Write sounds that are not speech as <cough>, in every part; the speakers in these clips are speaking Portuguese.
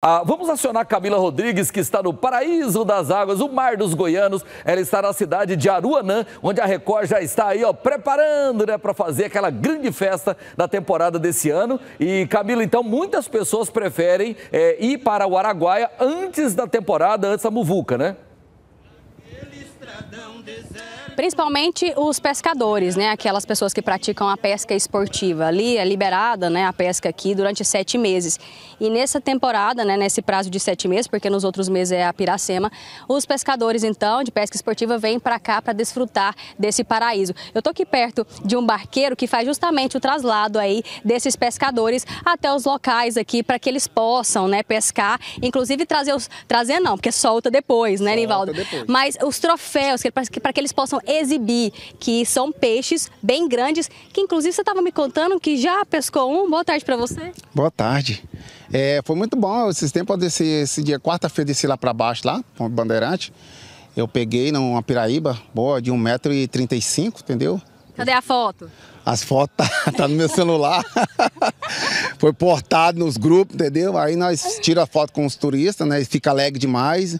Ah, vamos acionar Camila Rodrigues, que está no paraíso das águas, o mar dos goianos. Ela está na cidade de Aruanã, onde a Record já está aí, ó, preparando, né, para fazer aquela grande festa da temporada desse ano. E Camila, então, muitas pessoas preferem é, ir para o Araguaia antes da temporada, antes da muvuca, né? Principalmente os pescadores, né? Aquelas pessoas que praticam a pesca esportiva. Ali é liberada né, a pesca aqui durante sete meses. E nessa temporada, né, nesse prazo de sete meses, porque nos outros meses é a piracema, os pescadores, então, de pesca esportiva, vêm para cá para desfrutar desse paraíso. Eu estou aqui perto de um barqueiro que faz justamente o traslado aí desses pescadores até os locais aqui para que eles possam, né, pescar, inclusive trazer os trazer não, porque solta depois, né, solta Nivaldo? Depois. Mas os troféus que que para que eles possam exibir, que são peixes bem grandes, que inclusive você estava me contando que já pescou um. Boa tarde para você. Boa tarde. É, foi muito bom esses tempos desse esse dia, quarta-feira, desci lá para baixo, lá, o Bandeirante. Eu peguei numa piraíba boa de 1,35m, entendeu? Cadê a foto? As fotos tá, <laughs> tá no meu celular. <laughs> Foi portado nos grupos, entendeu? Aí nós tira a foto com os turistas, né? Fica alegre demais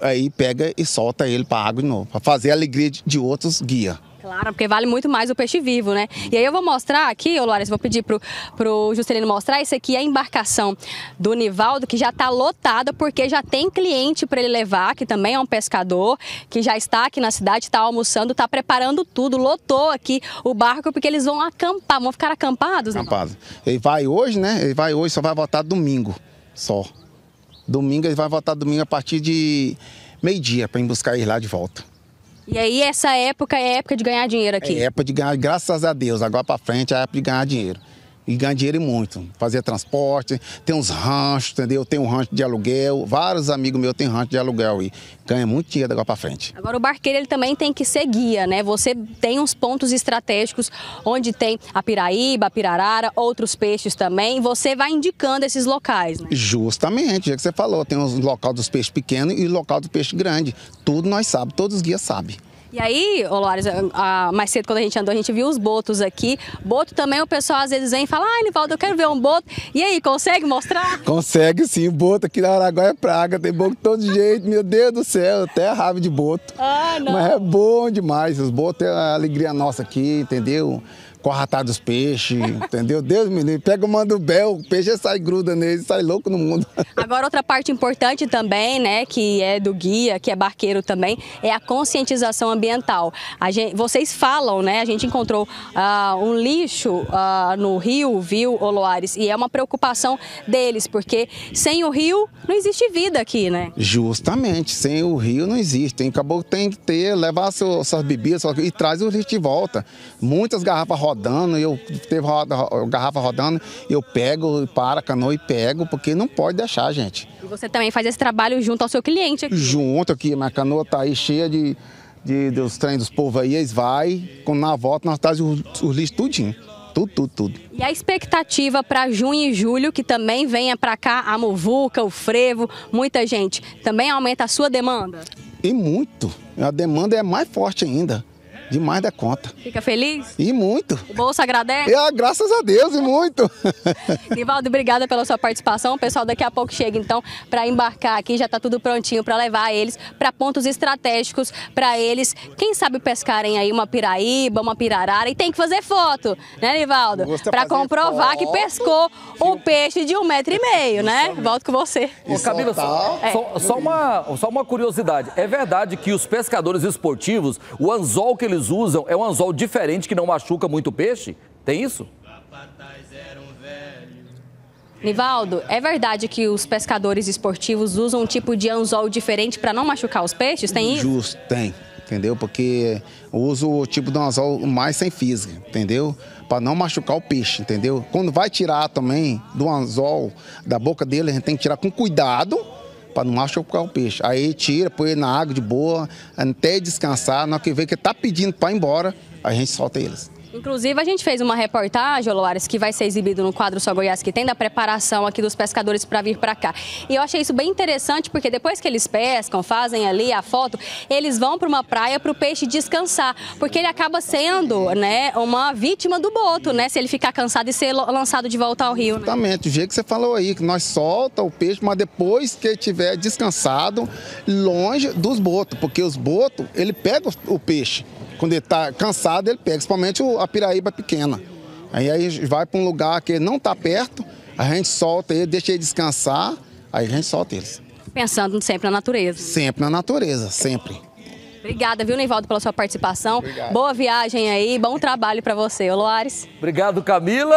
aí pega e solta ele para água de novo, para fazer a alegria de outros guia. Claro, porque vale muito mais o peixe vivo, né? E aí eu vou mostrar aqui, ô Lares, vou pedir pro, pro Juscelino mostrar. Isso aqui é a embarcação do Nivaldo, que já está lotada, porque já tem cliente para ele levar, que também é um pescador, que já está aqui na cidade, está almoçando, está preparando tudo, lotou aqui o barco, porque eles vão acampar, vão ficar acampados, né? Acampados. Ele vai hoje, né? Ele vai hoje, só vai voltar domingo, só. Domingo, ele vai voltar domingo a partir de meio-dia para ir buscar ele lá de volta. E aí essa época é época de ganhar dinheiro aqui? É época de ganhar, graças a Deus. Agora para frente é época de ganhar dinheiro. E ganha dinheiro muito. Fazia transporte, tem uns ranchos, entendeu? Tem um rancho de aluguel. Vários amigos meus têm rancho de aluguel e ganha muito dinheiro agora para frente. Agora o barqueiro ele também tem que ser guia, né? Você tem uns pontos estratégicos onde tem a piraíba, a pirarara, outros peixes também. Você vai indicando esses locais, né? Justamente, já que você falou, tem os local dos peixes pequenos e o local do peixe grande. Tudo nós sabemos, todos os guias sabem. E aí, ô ah, mais cedo quando a gente andou, a gente viu os botos aqui. Boto também, o pessoal às vezes vem e fala, Ai, Nivaldo, eu quero ver um boto. E aí, consegue mostrar? Consegue sim, boto aqui na Araguaia é praga, tem boto de todo jeito, meu Deus do céu, até rave de boto. Ah, não. Mas é bom demais, os botos é a alegria nossa aqui, entendeu? corratado os dos peixes, entendeu? Deus me livre, pega o mandubel, o peixe sai gruda nele, sai louco no mundo. <laughs> Agora outra parte importante também, né, que é do guia, que é barqueiro também, é a conscientização ambiental. A gente, vocês falam, né, a gente encontrou uh, um lixo uh, no rio, viu, Oloares, e é uma preocupação deles, porque sem o rio não existe vida aqui, né? Justamente, sem o rio não existe, hein? acabou tem que ter, levar suas bebidas e traz o lixo de volta. Muitas garrafas rodadas rodando, eu teve roda, garrafa rodando, eu pego, para a canoa e pego, porque não pode deixar, gente. E você também faz esse trabalho junto ao seu cliente aqui? Junto aqui, minha canoa está aí cheia de, de, dos trens dos povos aí, eles vai, quando na volta nós traz os, os lixos tudinho. Tudo, tudo, tudo. E a expectativa para junho e julho, que também venha para cá a muvuca, o frevo, muita gente, também aumenta a sua demanda? E muito. A demanda é mais forte ainda. Demais da conta. Fica feliz? E muito. O bolso agradece? E, ah, graças a Deus, e muito. <laughs> Nivaldo, obrigada pela sua participação. O pessoal daqui a pouco chega, então, para embarcar aqui. Já está tudo prontinho para levar eles para pontos estratégicos para eles. Quem sabe pescarem aí uma piraíba, uma pirarara. E tem que fazer foto, né, Nivaldo? Para comprovar foto. que pescou um peixe de um metro e meio, né? Volto com você. Ô, Camila, só, é. só, só, uma, só uma curiosidade. É verdade que os pescadores esportivos, o anzol que eles eles usam é um anzol diferente que não machuca muito o peixe? Tem isso? Nivaldo, é verdade que os pescadores esportivos usam um tipo de anzol diferente para não machucar os peixes? Tem isso? Justo, tem. Entendeu? Porque uso o tipo de anzol mais sem física, entendeu? Para não machucar o peixe, entendeu? Quando vai tirar também do anzol da boca dele, a gente tem que tirar com cuidado, para não machucar o peixe. Aí tira, põe na água de boa, até descansar. Na hora que vê que tá pedindo para ir embora, a gente solta eles. Inclusive, a gente fez uma reportagem, Loares, que vai ser exibido no quadro Só Goiás que tem, da preparação aqui dos pescadores para vir para cá. E eu achei isso bem interessante, porque depois que eles pescam, fazem ali a foto, eles vão para uma praia para o peixe descansar, porque ele acaba sendo né, uma vítima do boto, né? Se ele ficar cansado e ser lançado de volta ao rio. Né? Exatamente, o jeito que você falou aí, que nós solta o peixe, mas depois que ele estiver descansado, longe dos botos, porque os botos, ele pega o peixe. Quando ele está cansado, ele pega, principalmente a piraíba pequena. Aí, gente vai para um lugar que ele não está perto, a gente solta ele, deixa ele descansar, aí a gente solta eles. Pensando sempre na natureza. Sempre na natureza, sempre. Obrigada, viu, Neivaldo, pela sua participação. Obrigado. Boa viagem aí, bom trabalho para você, Loares. Obrigado, Camila.